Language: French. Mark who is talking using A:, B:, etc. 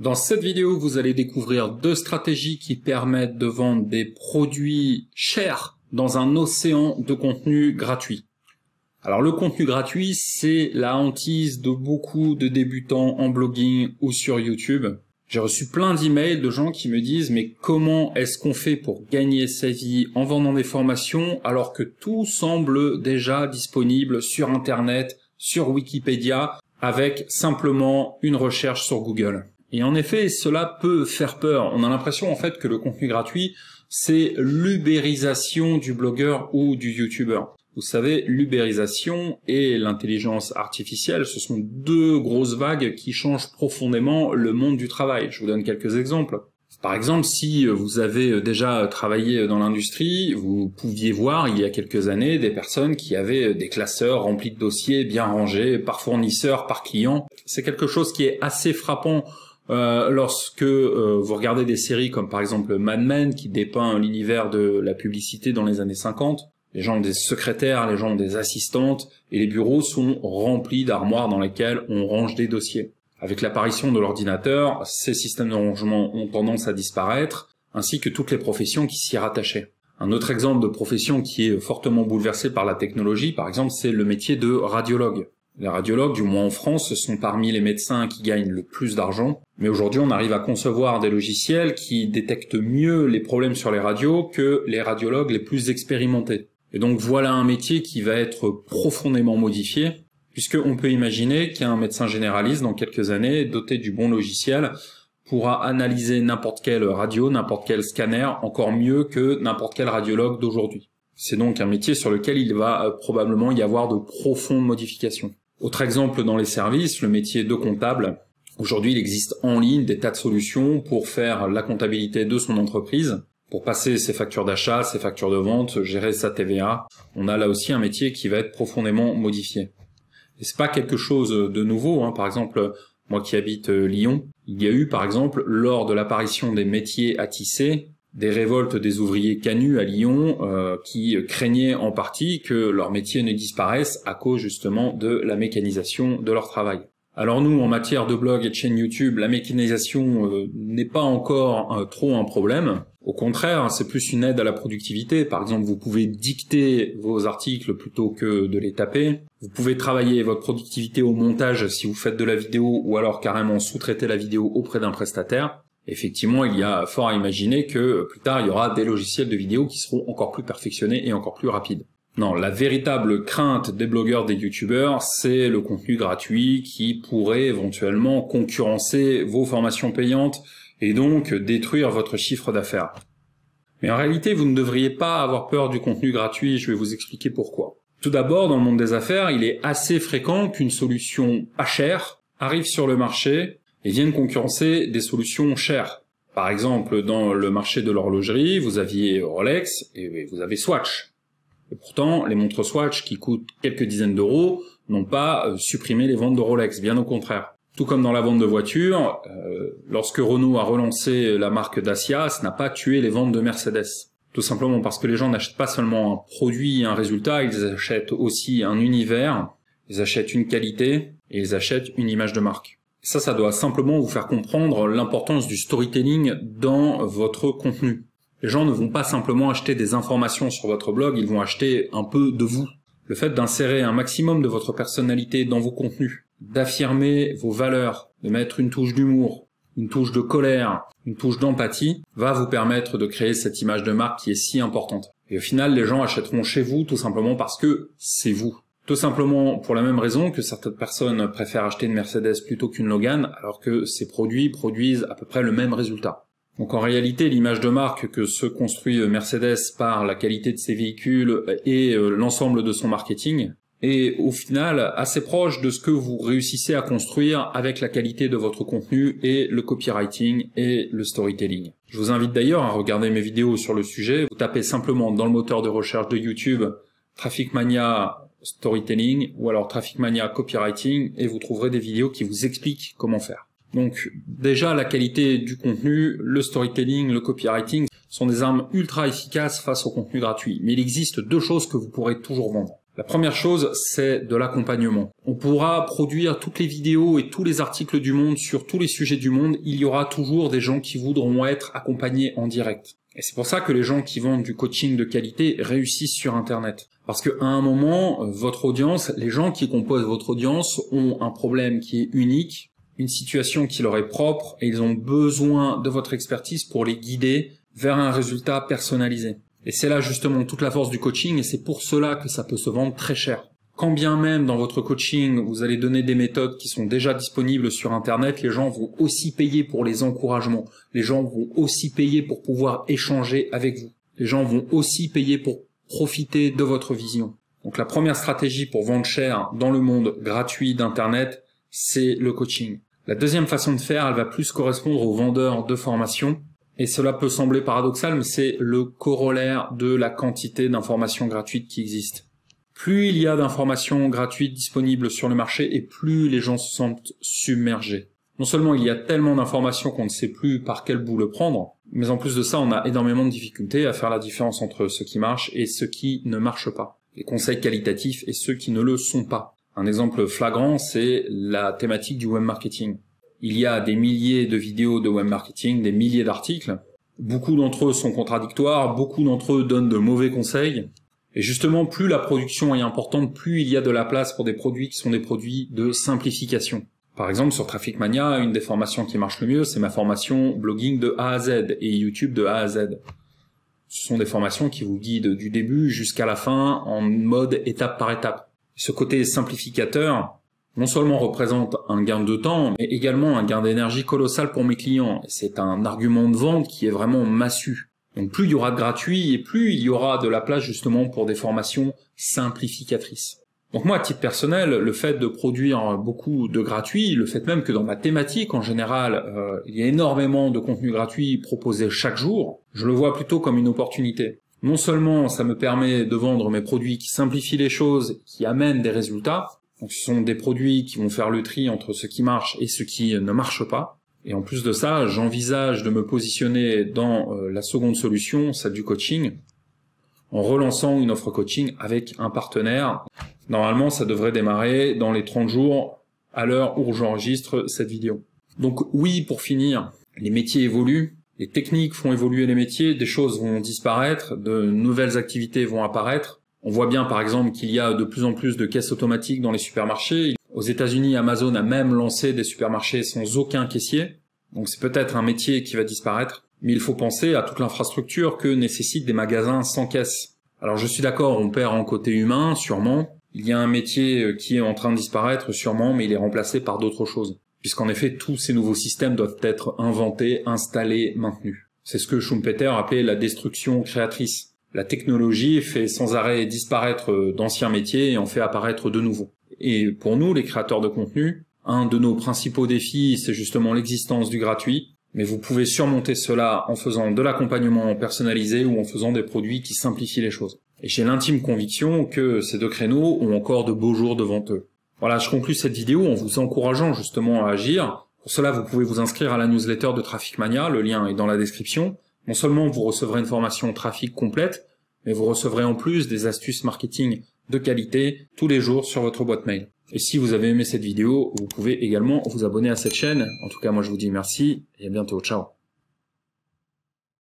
A: Dans cette vidéo, vous allez découvrir deux stratégies qui permettent de vendre des produits chers dans un océan de contenu gratuit. Alors le contenu gratuit, c'est la hantise de beaucoup de débutants en blogging ou sur YouTube. J'ai reçu plein d'emails de gens qui me disent mais comment est-ce qu'on fait pour gagner sa vie en vendant des formations alors que tout semble déjà disponible sur Internet, sur Wikipédia, avec simplement une recherche sur Google. Et en effet, cela peut faire peur. On a l'impression en fait que le contenu gratuit, c'est l'ubérisation du blogueur ou du youtubeur. Vous savez, l'ubérisation et l'intelligence artificielle, ce sont deux grosses vagues qui changent profondément le monde du travail. Je vous donne quelques exemples. Par exemple, si vous avez déjà travaillé dans l'industrie, vous pouviez voir il y a quelques années des personnes qui avaient des classeurs remplis de dossiers bien rangés par fournisseur, par client. C'est quelque chose qui est assez frappant euh, lorsque euh, vous regardez des séries comme par exemple Mad Men, qui dépeint l'univers de la publicité dans les années 50, les gens ont des secrétaires, les gens des assistantes, et les bureaux sont remplis d'armoires dans lesquelles on range des dossiers. Avec l'apparition de l'ordinateur, ces systèmes de rangement ont tendance à disparaître, ainsi que toutes les professions qui s'y rattachaient. Un autre exemple de profession qui est fortement bouleversée par la technologie, par exemple, c'est le métier de radiologue. Les radiologues, du moins en France, sont parmi les médecins qui gagnent le plus d'argent. Mais aujourd'hui, on arrive à concevoir des logiciels qui détectent mieux les problèmes sur les radios que les radiologues les plus expérimentés. Et donc voilà un métier qui va être profondément modifié, puisqu'on peut imaginer qu'un médecin généraliste, dans quelques années, doté du bon logiciel, pourra analyser n'importe quelle radio, n'importe quel scanner, encore mieux que n'importe quel radiologue d'aujourd'hui. C'est donc un métier sur lequel il va euh, probablement y avoir de profondes modifications. Autre exemple dans les services, le métier de comptable. Aujourd'hui, il existe en ligne des tas de solutions pour faire la comptabilité de son entreprise, pour passer ses factures d'achat, ses factures de vente, gérer sa TVA. On a là aussi un métier qui va être profondément modifié. Et c'est pas quelque chose de nouveau. Hein. Par exemple, moi qui habite euh, Lyon, il y a eu par exemple lors de l'apparition des métiers à tisser des révoltes des ouvriers canuts à Lyon euh, qui craignaient en partie que leur métier ne disparaisse à cause justement de la mécanisation de leur travail. Alors nous, en matière de blog et de chaîne YouTube, la mécanisation euh, n'est pas encore euh, trop un problème. Au contraire, c'est plus une aide à la productivité. Par exemple, vous pouvez dicter vos articles plutôt que de les taper. Vous pouvez travailler votre productivité au montage si vous faites de la vidéo ou alors carrément sous-traiter la vidéo auprès d'un prestataire effectivement, il y a fort à imaginer que euh, plus tard, il y aura des logiciels de vidéo qui seront encore plus perfectionnés et encore plus rapides. Non, la véritable crainte des blogueurs, des youtubeurs, c'est le contenu gratuit qui pourrait éventuellement concurrencer vos formations payantes et donc détruire votre chiffre d'affaires. Mais en réalité, vous ne devriez pas avoir peur du contenu gratuit, je vais vous expliquer pourquoi. Tout d'abord, dans le monde des affaires, il est assez fréquent qu'une solution pas chère arrive sur le marché et viennent concurrencer des solutions chères. Par exemple, dans le marché de l'horlogerie, vous aviez Rolex et vous avez Swatch. Et pourtant, les montres Swatch qui coûtent quelques dizaines d'euros n'ont pas euh, supprimé les ventes de Rolex, bien au contraire. Tout comme dans la vente de voitures, euh, lorsque Renault a relancé la marque Dacia, ça n'a pas tué les ventes de Mercedes. Tout simplement parce que les gens n'achètent pas seulement un produit et un résultat, ils achètent aussi un univers, ils achètent une qualité et ils achètent une image de marque. Ça, ça doit simplement vous faire comprendre l'importance du storytelling dans votre contenu. Les gens ne vont pas simplement acheter des informations sur votre blog, ils vont acheter un peu de vous. Le fait d'insérer un maximum de votre personnalité dans vos contenus, d'affirmer vos valeurs, de mettre une touche d'humour, une touche de colère, une touche d'empathie, va vous permettre de créer cette image de marque qui est si importante. Et au final, les gens achèteront chez vous tout simplement parce que c'est vous. Tout simplement pour la même raison que certaines personnes préfèrent acheter une Mercedes plutôt qu'une Logan, alors que ces produits produisent à peu près le même résultat. Donc en réalité, l'image de marque que se construit euh, Mercedes par la qualité de ses véhicules et euh, l'ensemble de son marketing est au final assez proche de ce que vous réussissez à construire avec la qualité de votre contenu et le copywriting et le storytelling. Je vous invite d'ailleurs à regarder mes vidéos sur le sujet. Vous tapez simplement dans le moteur de recherche de YouTube Traffic Mania storytelling ou alors Traffic Mania copywriting et vous trouverez des vidéos qui vous expliquent comment faire. Donc déjà la qualité du contenu, le storytelling, le copywriting sont des armes ultra efficaces face au contenu gratuit. Mais il existe deux choses que vous pourrez toujours vendre. La première chose, c'est de l'accompagnement. On pourra produire toutes les vidéos et tous les articles du monde sur tous les sujets du monde. Il y aura toujours des gens qui voudront être accompagnés en direct. Et c'est pour ça que les gens qui vendent du coaching de qualité réussissent sur Internet. Parce qu'à un moment, euh, votre audience, les gens qui composent votre audience ont un problème qui est unique, une situation qui leur est propre, et ils ont besoin de votre expertise pour les guider vers un résultat personnalisé. Et c'est là justement toute la force du coaching, et c'est pour cela que ça peut se vendre très cher quand bien même dans votre coaching, vous allez donner des méthodes qui sont déjà disponibles sur Internet, les gens vont aussi payer pour les encouragements. Les gens vont aussi payer pour pouvoir échanger avec vous. Les gens vont aussi payer pour profiter de votre vision. Donc la première stratégie pour vendre cher dans le monde gratuit d'Internet, c'est le coaching. La deuxième façon de faire, elle va plus correspondre aux vendeurs de formation. Et cela peut sembler paradoxal, mais c'est le corollaire de la quantité d'informations gratuites qui existent. Plus il y a d'informations gratuites disponibles sur le marché et plus les gens se sentent submergés. Non seulement il y a tellement d'informations qu'on ne sait plus par quel bout le prendre, mais en plus de ça, on a énormément de difficultés à faire la différence entre ce qui marche et ce qui ne marche pas. Les conseils qualitatifs et ceux qui ne le sont pas. Un exemple flagrant, c'est la thématique du web marketing. Il y a des milliers de vidéos de web marketing, des milliers d'articles. Beaucoup d'entre eux sont contradictoires, beaucoup d'entre eux donnent de mauvais conseils, et justement, plus la production est importante, plus il y a de la place pour des produits qui sont des produits de simplification. Par exemple, sur Traffic Mania, une des formations qui marche le mieux, c'est ma formation blogging de A à Z et YouTube de A à Z. Ce sont des formations qui vous guident du début jusqu'à la fin en mode étape par étape. Ce côté simplificateur non seulement représente un gain de temps, mais également un gain d'énergie colossal pour mes clients. C'est un argument de vente qui est vraiment massu. Donc plus il y aura de gratuit et plus il y aura de la place justement pour des formations simplificatrices. Donc moi, à titre personnel, le fait de produire beaucoup de gratuits, le fait même que dans ma thématique, en général, euh, il y a énormément de contenu gratuit proposé chaque jour, je le vois plutôt comme une opportunité. Non seulement ça me permet de vendre mes produits qui simplifient les choses, qui amènent des résultats, donc ce sont des produits qui vont faire le tri entre ce qui marche et ce qui ne marche pas, et en plus de ça, j'envisage de me positionner dans euh, la seconde solution, celle du coaching, en relançant une offre coaching avec un partenaire. Normalement, ça devrait démarrer dans les 30 jours à l'heure où j'enregistre cette vidéo. Donc oui, pour finir, les métiers évoluent, les techniques font évoluer les métiers, des choses vont disparaître, de nouvelles activités vont apparaître. On voit bien par exemple qu'il y a de plus en plus de caisses automatiques dans les supermarchés. Aux États-Unis, Amazon a même lancé des supermarchés sans aucun caissier. Donc c'est peut-être un métier qui va disparaître. Mais il faut penser à toute l'infrastructure que nécessitent des magasins sans caisse. Alors je suis d'accord, on perd en côté humain, sûrement. Il y a un métier euh, qui est en train de disparaître, sûrement, mais il est remplacé par d'autres choses. Puisqu'en effet, tous ces nouveaux systèmes doivent être inventés, installés, maintenus. C'est ce que Schumpeter appelait la destruction créatrice. La technologie fait sans arrêt disparaître euh, d'anciens métiers et en fait apparaître de nouveaux. Et pour nous, les créateurs de contenu, un de nos principaux défis, c'est justement l'existence du gratuit. Mais vous pouvez surmonter cela en faisant de l'accompagnement personnalisé ou en faisant des produits qui simplifient les choses. Et j'ai l'intime conviction que ces deux créneaux ont encore de beaux jours devant eux. Voilà, je conclus cette vidéo en vous encourageant justement à agir. Pour cela, vous pouvez vous inscrire à la newsletter de Traffic Mania, le lien est dans la description. Non seulement vous recevrez une formation trafic complète, mais vous recevrez en plus des astuces marketing de qualité tous les jours sur votre boîte mail. Et si vous avez aimé cette vidéo, vous pouvez également vous abonner à cette chaîne. En tout cas, moi je vous dis merci et à bientôt. Ciao